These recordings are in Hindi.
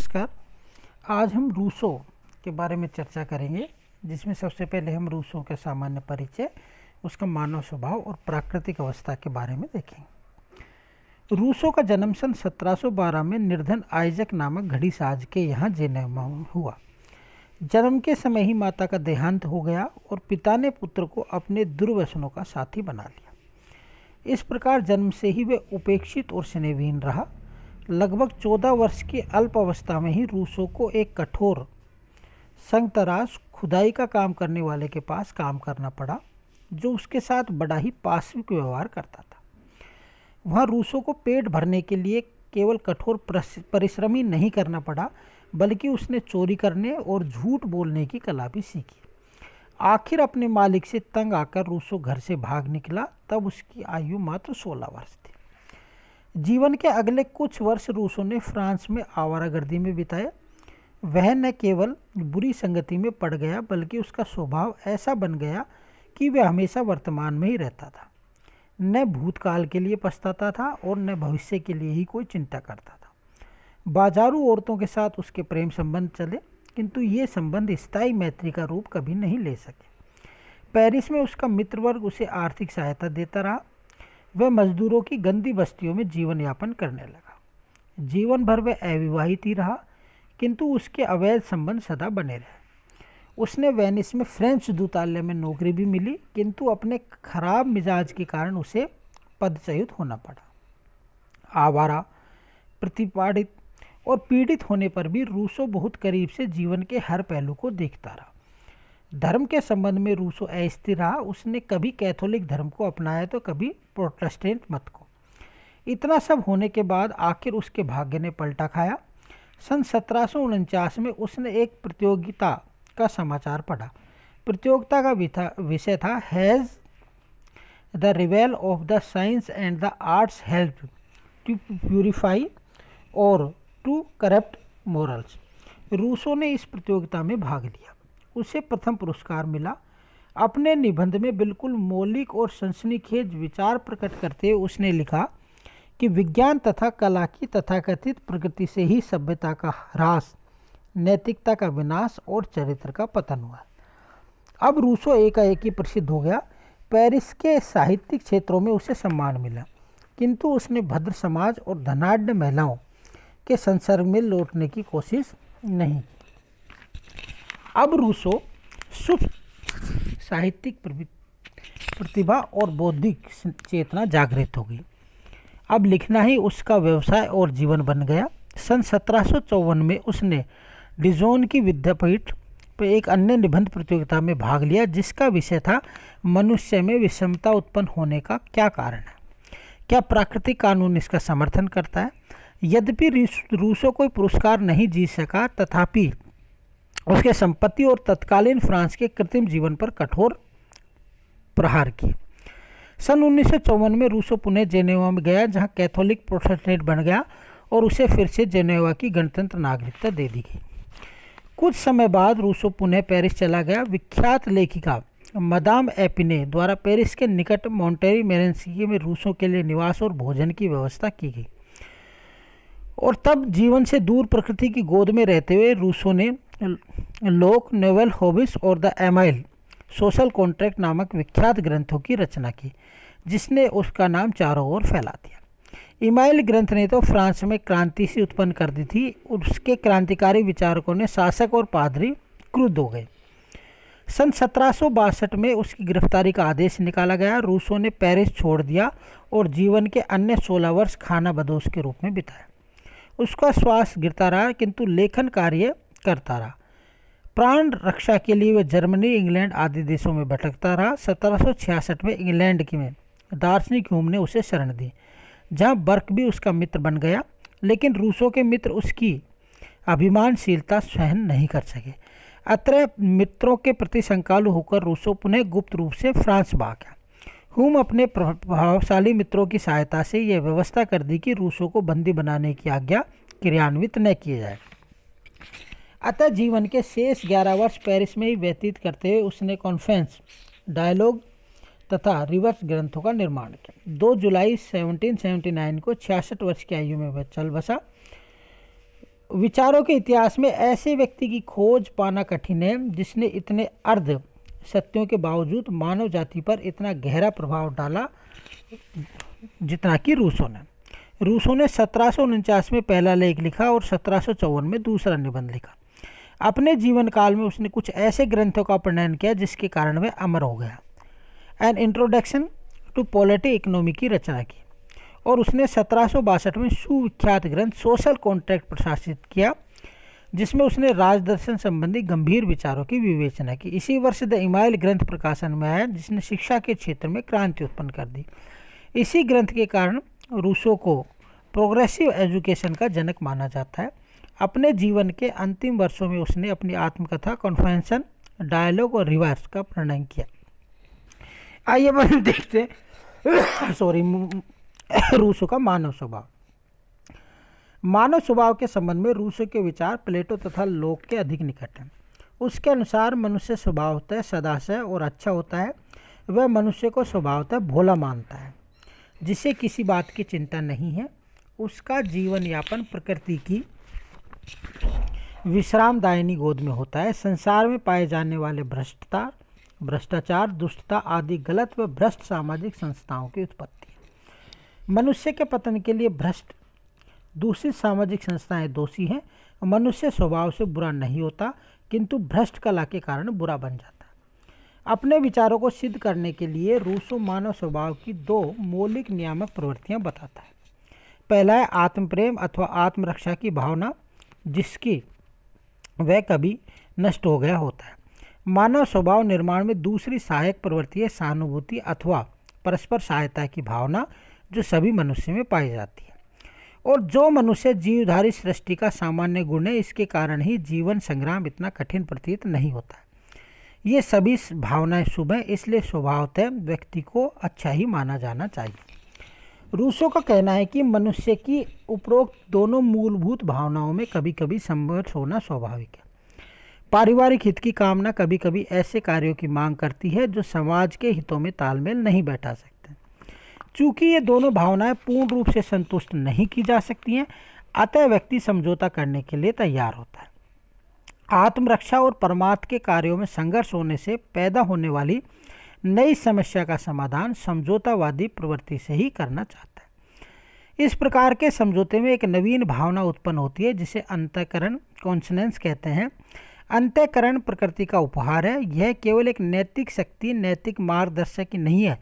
नमस्कार आज हम रूसो के बारे में चर्चा करेंगे जिसमें सबसे पहले हम रूसो के सामान्य परिचय उसका मानव स्वभाव और प्राकृतिक अवस्था के बारे में देखेंगे रूसो का जन्म सन 1712 में निर्धन आइजक नामक घड़ी साज के यहाँ जेने हुआ जन्म के समय ही माता का देहांत हो गया और पिता ने पुत्र को अपने दुर्व्यसनों का साथी बना लिया इस प्रकार जन्म से ही वे उपेक्षित और स्नेहवीन रहा लगभग 14 वर्ष की अल्प अवस्था में ही रूसों को एक कठोर संगतराश खुदाई का काम करने वाले के पास काम करना पड़ा जो उसके साथ बड़ा ही पार्श्विक व्यवहार करता था वहाँ रूसों को पेट भरने के लिए केवल कठोर परिश्रम ही नहीं करना पड़ा बल्कि उसने चोरी करने और झूठ बोलने की कला भी सीखी आखिर अपने मालिक से तंग आकर रूसो घर से भाग निकला तब उसकी आयु मात्र सोलह वर्ष थी जीवन के अगले कुछ वर्ष रूसों ने फ्रांस में आवारागर्दी में बिताए वह न केवल बुरी संगति में पड़ गया बल्कि उसका स्वभाव ऐसा बन गया कि वह हमेशा वर्तमान में ही रहता था न भूतकाल के लिए पछताता था और न भविष्य के लिए ही कोई चिंता करता था बाजारू औरतों के साथ उसके प्रेम संबंध चले किंतु ये संबंध स्थायी मैत्री का रूप कभी नहीं ले सके पेरिस में उसका मित्रवर्ग उसे आर्थिक सहायता देता रहा वह मजदूरों की गंदी बस्तियों में जीवन यापन करने लगा जीवन भर वह अविवाहित ही रहा किंतु उसके अवैध संबंध सदा बने रहे उसने वेनिस में फ्रेंच दूतालय में नौकरी भी मिली किंतु अपने खराब मिजाज के कारण उसे पदचयुत होना पड़ा आवारा प्रतिपाड़ित और पीड़ित होने पर भी रूसो बहुत करीब से जीवन के हर पहलू को देखता रहा धर्म के संबंध में रूसो अस्थिर रहा उसने कभी कैथोलिक धर्म को अपनाया तो कभी प्रोटेस्टेंट मत को इतना सब होने के बाद आखिर उसके भाग्य ने पलटा खाया सन सत्रह में उसने एक प्रतियोगिता का समाचार पढ़ा प्रतियोगिता का विषय था has the revival of the sciences and the arts help to purify or to corrupt morals Rousseau ने इस प्रतियोगिता में भाग लिया उसे प्रथम पुरस्कार मिला अपने निबंध में बिल्कुल मौलिक और सनसनीखेज विचार प्रकट करते उसने लिखा कि विज्ञान तथा कला की तथाकथित प्रकृति से ही सभ्यता का ह्रास नैतिकता का विनाश और चरित्र का पतन हुआ अब रूसो एकाएक ही प्रसिद्ध हो गया पेरिस के साहित्यिक क्षेत्रों में उसे सम्मान मिला किंतु उसने भद्र समाज और धनाढ़ महिलाओं के संसर्ग में लौटने की कोशिश नहीं की अब रूसो शुभ साहित्यिक प्रतिभा और बौद्धिक चेतना जागृत हो गई अब लिखना ही उसका व्यवसाय और जीवन बन गया सन सत्रह में उसने डिजोन की विद्यापीठ पर एक अन्य निबंध प्रतियोगिता में भाग लिया जिसका विषय था मनुष्य में विषमता उत्पन्न होने का क्या कारण है क्या प्राकृतिक कानून इसका समर्थन करता है यद्यपि रूसो कोई पुरस्कार नहीं जीत सका तथापि उसके संपत्ति और तत्कालीन फ्रांस के कृत्रिम जीवन पर कठोर प्रहार किए सन उन्नीस में रूसो पुणे जेनेवा में गया जहां कैथोलिक प्रोटेस्टेंट बन गया और उसे फिर से जेनेवा की गणतंत्र नागरिकता दे दी गई कुछ समय बाद रूसो पुनः पेरिस चला गया विख्यात लेखिका मदाम एपिने द्वारा पेरिस के निकट मॉन्टेरी मेरेंसी में रूसों के लिए निवास और भोजन की व्यवस्था की गई और तब जीवन से दूर प्रकृति की गोद में रहते हुए रूसों ने लोक नोवेल होबिस और द एमाइल सोशल कॉन्ट्रैक्ट नामक विख्यात ग्रंथों की रचना की जिसने उसका नाम चारों ओर फैला दिया इमाइल ग्रंथ ने तो फ्रांस में क्रांति सी उत्पन्न कर दी थी उसके क्रांतिकारी विचारकों ने शासक और पादरी क्रुद्ध हो गए सन सत्रह में उसकी गिरफ्तारी का आदेश निकाला गया रूसों ने पेरिस छोड़ दिया और जीवन के अन्य 16 वर्ष खाना बदोश के रूप में बिताया उसका श्वास गिरता रहा किंतु लेखन कार्य करता रहा प्राण रक्षा के लिए वह जर्मनी इंग्लैंड आदि देशों में भटकता रहा सत्रह में इंग्लैंड की में दार्शनिक होम ने उसे शरण दी जहाँ बर्क भी उसका मित्र बन गया लेकिन रूसों के मित्र उसकी अभिमानशीलता सहन नहीं कर सके अत्र मित्रों के प्रति संकालु होकर रूसो पुनः गुप्त रूप से फ्रांस भाग गया हुम अपने प्रभावशाली मित्रों की सहायता से यह व्यवस्था कर दी कि रूसों को बंदी बनाने की आज्ञा क्रियान्वित न की जाए अतः जीवन के शेष ग्यारह वर्ष पेरिस में ही व्यतीत करते हुए उसने कॉन्फ्रेंस डायलॉग तथा रिवर्स ग्रंथों का निर्माण किया 2 जुलाई 1779 को छियासठ वर्ष की आयु में वह चल बसा विचारों के इतिहास में ऐसे व्यक्ति की खोज पाना कठिन है जिसने इतने अर्ध सत्यों के बावजूद मानव जाति पर इतना गहरा प्रभाव डाला जितना कि रूसों ने रूसों ने सत्रह में पहला लेख लिखा और सत्रह में दूसरा निबंध लिखा अपने जीवन काल में उसने कुछ ऐसे ग्रंथों का प्रणयन किया जिसके कारण वह अमर हो गया an introduction to polity economy की रचना की और उसने सत्रह में सुविख्यात ग्रंथ सोशल कॉन्ट्रैक्ट प्रशासित किया जिसमें उसने राजदर्शन संबंधी गंभीर विचारों की विवेचना की इसी वर्ष द इमाइल ग्रंथ प्रकाशन में आया जिसने शिक्षा के क्षेत्र में क्रांति उत्पन्न कर दी इसी ग्रंथ के कारण रूसों को प्रोग्रेसिव एजुकेशन का जनक माना जाता है अपने जीवन के अंतिम वर्षों में उसने अपनी आत्मकथा कॉन्फ्रेंसन डायलॉग और रिवर्स का प्रणयन किया आइए हम देखते हैं सॉरी रूसो का मानव स्वभाव मानव स्वभाव के संबंध में रूसो के विचार प्लेटो तथा लोक के अधिक निकट हैं उसके अनुसार मनुष्य स्वभावतः सदाशय और अच्छा होता है वह मनुष्य को स्वभावतः भोला मानता है जिसे किसी बात की चिंता नहीं है उसका जीवन यापन प्रकृति की दायनी गोद में होता है संसार में पाए जाने वाले भ्रष्टता भ्रष्टाचार दुष्टता आदि गलत व भ्रष्ट सामाजिक संस्थाओं की उत्पत्ति मनुष्य के पतन के लिए भ्रष्ट दूसरी सामाजिक संस्थाएं दोषी हैं मनुष्य स्वभाव से बुरा नहीं होता किंतु भ्रष्ट कला के कारण बुरा बन जाता अपने विचारों को सिद्ध करने के लिए रूसो मानव स्वभाव की दो मौलिक नियामक प्रवृत्तियां बताता है पहला है आत्मप्रेम अथवा आत्मरक्षा की भावना जिसकी वह कभी नष्ट हो गया होता है मानव स्वभाव निर्माण में दूसरी सहायक प्रवृत्ति है सहानुभूति अथवा परस्पर सहायता की भावना जो सभी मनुष्य में पाई जाती है और जो मनुष्य जीवधारी सृष्टि का सामान्य गुण है इसके कारण ही जीवन संग्राम इतना कठिन प्रतीत नहीं होता ये सभी भावनाएं शुभ हैं इसलिए स्वभावतः व्यक्ति को अच्छा ही माना जाना चाहिए रूसों का कहना है कि मनुष्य की उपरोक्त दोनों मूलभूत भावनाओं में कभी कभी संघर्ष होना स्वाभाविक है पारिवारिक हित की कामना कभी कभी ऐसे कार्यों की मांग करती है जो समाज के हितों में तालमेल नहीं बैठा सकते चूंकि ये दोनों भावनाएं पूर्ण रूप से संतुष्ट नहीं की जा सकती हैं अतः व्यक्ति समझौता करने के लिए तैयार होता है आत्मरक्षा और परमार्थ के कार्यों में संघर्ष होने से पैदा होने वाली नई समस्या का समाधान समझौतावादी प्रवृत्ति से ही करना चाहता है इस प्रकार के समझौते में एक नवीन भावना उत्पन्न होती है जिसे अंतकरण कॉन्सनेंस कहते हैं अंत्यकरण प्रकृति का उपहार है यह केवल एक नैतिक शक्ति नैतिक मार्गदर्शक नहीं है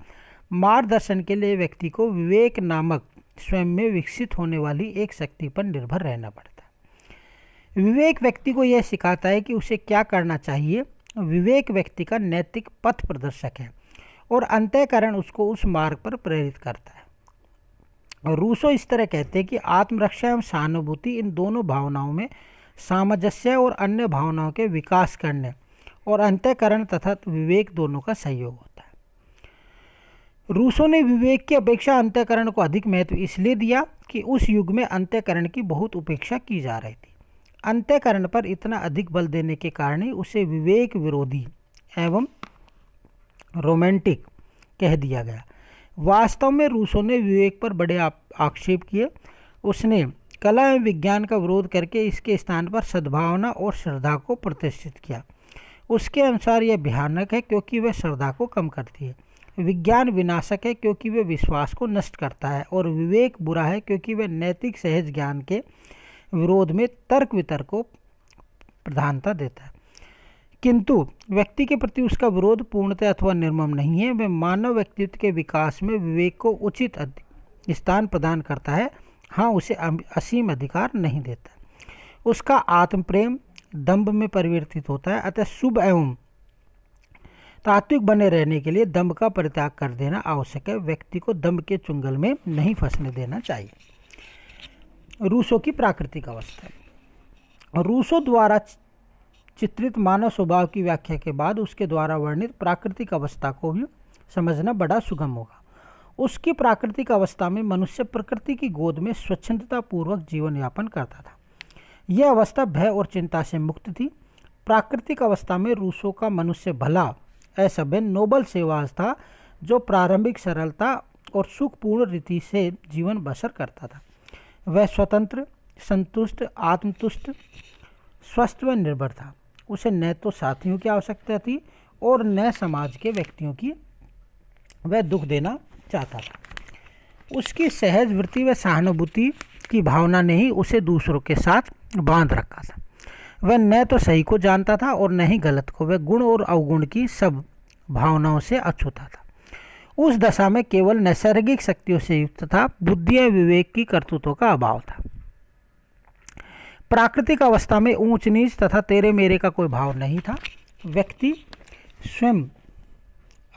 मार्गदर्शन के लिए व्यक्ति को विवेक नामक स्वयं में विकसित होने वाली एक शक्ति पर निर्भर रहना पड़ता है विवेक व्यक्ति को यह सिखाता है कि उसे क्या करना चाहिए विवेक व्यक्ति का नैतिक पथ प्रदर्शक है और अंत्यकरण उसको उस मार्ग पर प्रेरित करता है रूसो इस तरह कहते हैं कि आत्मरक्षा एवं सहानुभूति इन दोनों भावनाओं में सामंजस्य और अन्य भावनाओं के विकास करने और अंत्यकरण तथा विवेक दोनों का सहयोग होता है रूसों ने विवेक की अपेक्षा अंत्यकरण को अधिक महत्व इसलिए दिया कि उस युग में अंत्यकरण की बहुत उपेक्षा की जा रही थी अंत्यकरण पर इतना अधिक बल देने के कारण ही उसे विवेक विरोधी एवं रोमांटिक कह दिया गया वास्तव में रूसों ने विवेक पर बड़े आक्षेप किए उसने कला एवं विज्ञान का विरोध करके इसके स्थान पर सद्भावना और श्रद्धा को प्रतिष्ठित किया उसके अनुसार यह भयानक है क्योंकि वह श्रद्धा को कम करती है विज्ञान विनाशक है क्योंकि वह विश्वास को नष्ट करता है और विवेक बुरा है क्योंकि वह नैतिक सहज ज्ञान के विरोध में तर्क वितर्क को प्रधानता देता है किंतु व्यक्ति के प्रति उसका विरोध पूर्णतः अथवा निर्मम नहीं है वह मानव व्यक्तित्व के विकास में विवेक को उचित स्थान प्रदान करता है हाँ उसे असीम अधिकार नहीं देता उसका आत्म प्रेम दम्भ में परिवर्तित होता है अतः शुभ एवं तात्विक बने रहने के लिए दम्भ का परित्याग कर देना आवश्यक है व्यक्ति को दम्भ के चुंगल में नहीं फंसने देना चाहिए रूसों की प्राकृतिक अवस्था रूसों द्वारा चित्रित मानव स्वभाव की व्याख्या के बाद उसके द्वारा वर्णित प्राकृतिक अवस्था को भी समझना बड़ा सुगम होगा उसकी प्राकृतिक अवस्था में मनुष्य प्रकृति की गोद में पूर्वक जीवन यापन करता था यह अवस्था भय और चिंता से मुक्त थी प्राकृतिक अवस्था में रूसों का मनुष्य भला ऐसा भय नोबल सेवा था जो प्रारंभिक सरलता और सुखपूर्ण रीति से जीवन बसर करता था वह स्वतंत्र संतुष्ट आत्मतुष्ट स्वस्थ व निर्भर था उसे न तो साथियों की आवश्यकता थी और न समाज के व्यक्तियों की वह दुख देना चाहता था उसकी सहज वृत्ति व सहानुभूति की भावना ने ही उसे दूसरों के साथ बांध रखा था वह न तो सही को जानता था और न ही गलत को वह गुण और अवगुण की सब भावनाओं से अछूता था उस दशा में केवल नैसर्गिक शक्तियों से युक्त था बुद्धि विवेक की करतूतों का अभाव था प्राकृतिक अवस्था में ऊंच नीच तथा तेरे मेरे का कोई भाव नहीं था व्यक्ति स्वयं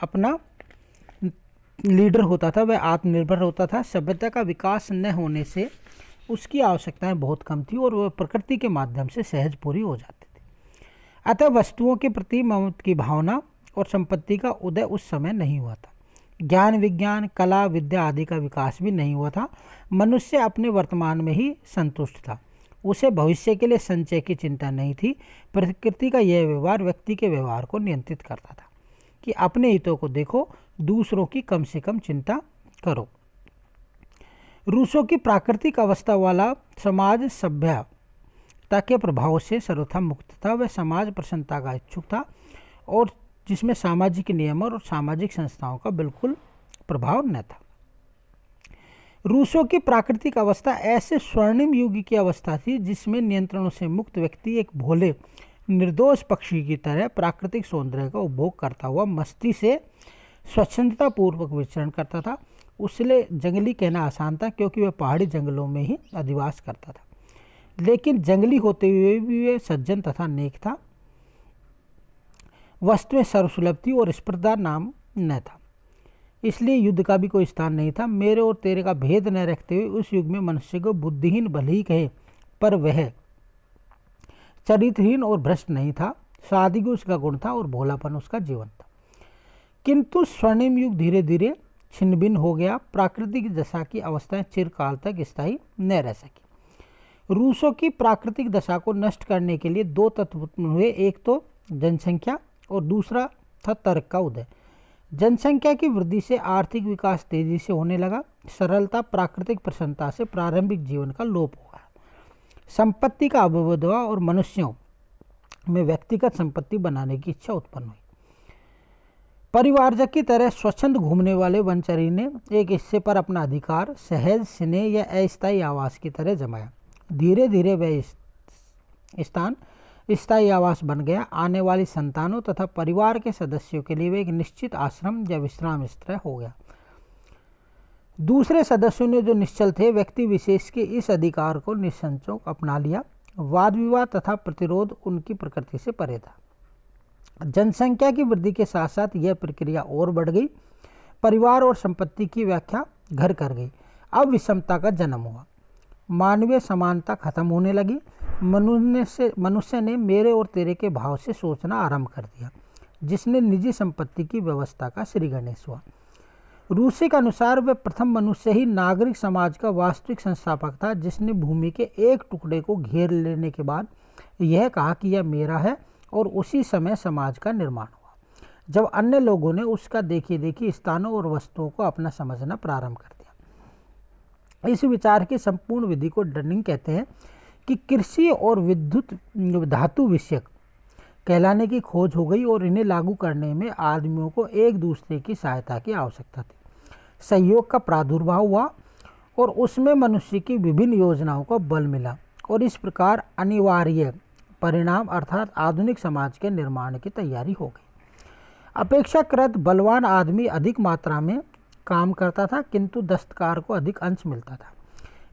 अपना लीडर होता था वह आत्मनिर्भर होता था सभ्यता का विकास न होने से उसकी आवश्यकताएं बहुत कम थी और वह प्रकृति के माध्यम से सहज पूरी हो जाती थी अतः वस्तुओं के प्रति ममत की भावना और संपत्ति का उदय उस समय नहीं हुआ था ज्ञान विज्ञान कला विद्या आदि का विकास भी नहीं हुआ था मनुष्य अपने वर्तमान में ही संतुष्ट था उसे भविष्य के लिए संचय की चिंता नहीं थी प्रकृति का यह व्यवहार व्यक्ति के व्यवहार को नियंत्रित करता था कि अपने हितों को देखो दूसरों की कम से कम चिंता करो रूसों की प्राकृतिक अवस्था वाला समाज सभ्यता के प्रभाव से सर्वथा मुक्त था वह समाज प्रसन्नता का इच्छुक था और जिसमें सामाजिक नियमों और सामाजिक संस्थाओं का बिल्कुल प्रभाव न था रूसों की प्राकृतिक अवस्था ऐसे स्वर्णिम युग की अवस्था थी जिसमें नियंत्रणों से मुक्त व्यक्ति एक भोले निर्दोष पक्षी की तरह प्राकृतिक सौंदर्य का उपभोग करता हुआ मस्ती से पूर्वक विचरण करता था उसलिए जंगली कहना आसान था क्योंकि वह पहाड़ी जंगलों में ही अधिवास करता था लेकिन जंगली होते हुए भी वह सज्जन तथा नेक था वस्तुएं सर्वसुलभ थी और स्पर्धा नाम न था इसलिए युद्ध का भी कोई स्थान नहीं था मेरे और तेरे का भेद न रखते हुए उस युग में मनुष्य को बुद्धिहीन भले ही कहे पर वह चरित्रहीन और भ्रष्ट नहीं था सादगी उसका गुण था और भोलापन उसका जीवन था किंतु स्वर्णिम युग धीरे धीरे छिन्न भिन्न हो गया प्राकृतिक दशा की अवस्थाएं चिरकाल तक स्थायी न रह सकी रूसों की प्राकृतिक दशा को नष्ट करने के लिए दो तत्व हुए एक तो जनसंख्या और दूसरा था तर्क का उदय जनसंख्या की वृद्धि से आर्थिक विकास तेजी से होने लगा सरलता प्राकृतिक प्रसन्नता से प्रारंभिक जीवन का लोप हुआ संपत्ति का अवबोध और मनुष्यों में व्यक्तिगत संपत्ति बनाने की इच्छा उत्पन्न हुई परिवारजक की तरह स्वच्छंद घूमने वाले वनचरी ने एक हिस्से पर अपना अधिकार सहज स्नेह या अस्थायी आवास की तरह जमाया धीरे धीरे वह स्थान इस, स्थायी आवास बन गया आने वाली संतानों तथा परिवार के सदस्यों के लिए वे एक निश्चित आश्रम या विश्राम स्त्र हो गया दूसरे सदस्यों ने जो निश्चल थे व्यक्ति विशेष के इस अधिकार को निसंचोक अपना लिया वाद विवाद तथा प्रतिरोध उनकी प्रकृति से परे था जनसंख्या की वृद्धि के साथ साथ यह प्रक्रिया और बढ़ गई परिवार और संपत्ति की व्याख्या घर कर गई अब विषमता का जन्म हुआ मानवीय समानता खत्म होने लगी मनुष्य से मनुष्य ने मेरे और तेरे के भाव से सोचना आरंभ कर दिया जिसने निजी संपत्ति की व्यवस्था का श्री गणेश हुआ रूसी के अनुसार वह प्रथम मनुष्य ही नागरिक समाज का वास्तविक संस्थापक था जिसने भूमि के एक टुकड़े को घेर लेने के बाद यह कहा कि यह मेरा है और उसी समय समाज का निर्माण हुआ जब अन्य लोगों ने उसका देखी देखी स्थानों और वस्तुओं को अपना समझना प्रारंभ कर दिया इस विचार की संपूर्ण विधि को डनिंग कहते हैं कि कृषि और विद्युत धातु विषयक कहलाने की खोज हो गई और इन्हें लागू करने में आदमियों को एक दूसरे की सहायता की आवश्यकता थी सहयोग का प्रादुर्भाव हुआ और उसमें मनुष्य की विभिन्न योजनाओं का बल मिला और इस प्रकार अनिवार्य परिणाम अर्थात आधुनिक समाज के निर्माण की तैयारी हो गई अपेक्षाकृत बलवान आदमी अधिक मात्रा में काम करता था किंतु दस्तकार को अधिक अंश मिलता था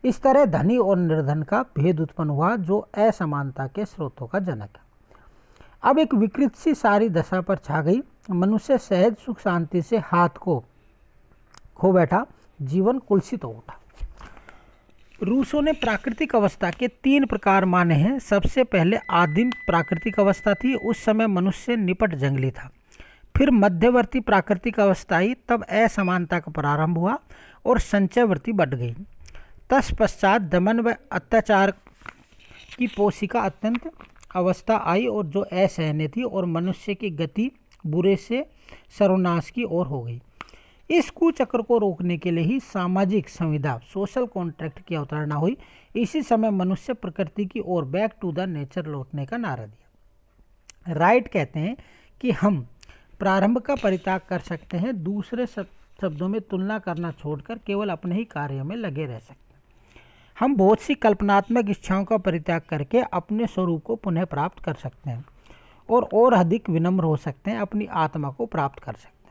इस तरह धनी और निर्धन का भेद उत्पन्न हुआ जो असमानता के स्रोतों का जनक है अब एक विकृत सी सारी दशा पर छा गई मनुष्य सहज सुख शांति से हाथ को खो बैठा जीवन कुलसित तो हो उठा रूसों ने प्राकृतिक अवस्था के तीन प्रकार माने हैं सबसे पहले आदिम प्राकृतिक अवस्था थी उस समय मनुष्य निपट जंगली था फिर मध्यवर्ती प्राकृतिक अवस्था आई तब असमानता का प्रारंभ हुआ और संचयवृत्ति बढ़ गई तत्पश्चात दमन व अत्याचार की पोशिका अत्यंत अवस्था आई और जो असहन्य थी और मनुष्य की गति बुरे से सर्वनाश की ओर हो गई इस कुचक्र को रोकने के लिए ही सामाजिक संविधा सोशल कॉन्ट्रैक्ट की अवतरणा हुई इसी समय मनुष्य प्रकृति की ओर बैक टू द नेचर लौटने का नारा दिया राइट कहते हैं कि हम प्रारंभ का परित्याग कर सकते हैं दूसरे शब्दों में तुलना करना छोड़कर केवल अपने ही कार्य में लगे रह सकते हैं हम बहुत सी कल्पनात्मक इच्छाओं का परित्याग करके अपने स्वरूप को पुनः प्राप्त कर सकते हैं और और अधिक विनम्र हो सकते हैं अपनी आत्मा को प्राप्त कर सकते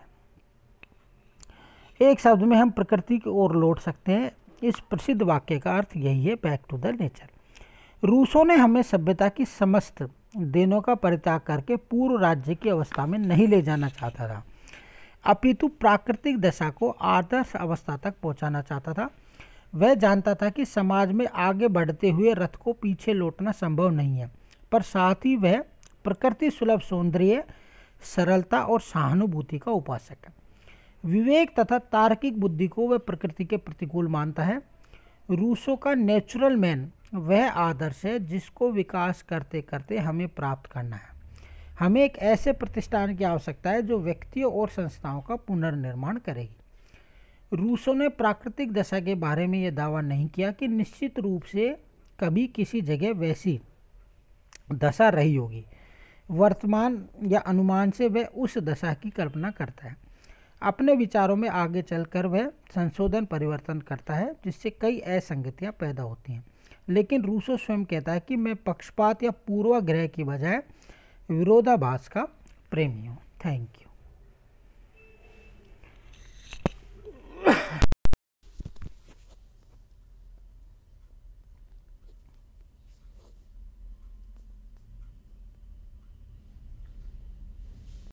हैं एक शब्द में हम प्रकृति की ओर लौट सकते हैं इस प्रसिद्ध वाक्य का अर्थ यही है back to the nature Rousseau ने हमें सभ्यता की समस्त देनों का परित्याग करके पूर्व राज्य की अवस्था में नहीं ले जाना चाहता था अपितु प्राकृतिक दशा को आदर्श अवस्था तक पहुंचाना चाहता था वह जानता था कि समाज में आगे बढ़ते हुए रथ को पीछे लौटना संभव नहीं है पर साथ ही वह प्रकृति सुलभ सौंदर्य सरलता और सहानुभूति का उपासक है विवेक तथा तार्किक बुद्धि को वह प्रकृति के प्रतिकूल मानता है रूसो का नेचुरल मैन वह आदर्श है जिसको विकास करते करते हमें प्राप्त करना है हमें एक ऐसे प्रतिष्ठान की आवश्यकता है जो व्यक्तियों और संस्थाओं का पुनर्निर्माण करेगी रूसों ने प्राकृतिक दशा के बारे में यह दावा नहीं किया कि निश्चित रूप से कभी किसी जगह वैसी दशा रही होगी वर्तमान या अनुमान से वह उस दशा की कल्पना करता है अपने विचारों में आगे चलकर वह संशोधन परिवर्तन करता है जिससे कई असंगतियाँ पैदा होती हैं लेकिन रूसो स्वयं कहता है कि मैं पक्षपात या पूर्वाग्रह की बजाय विरोधाभास का प्रेमी हूँ थैंक यू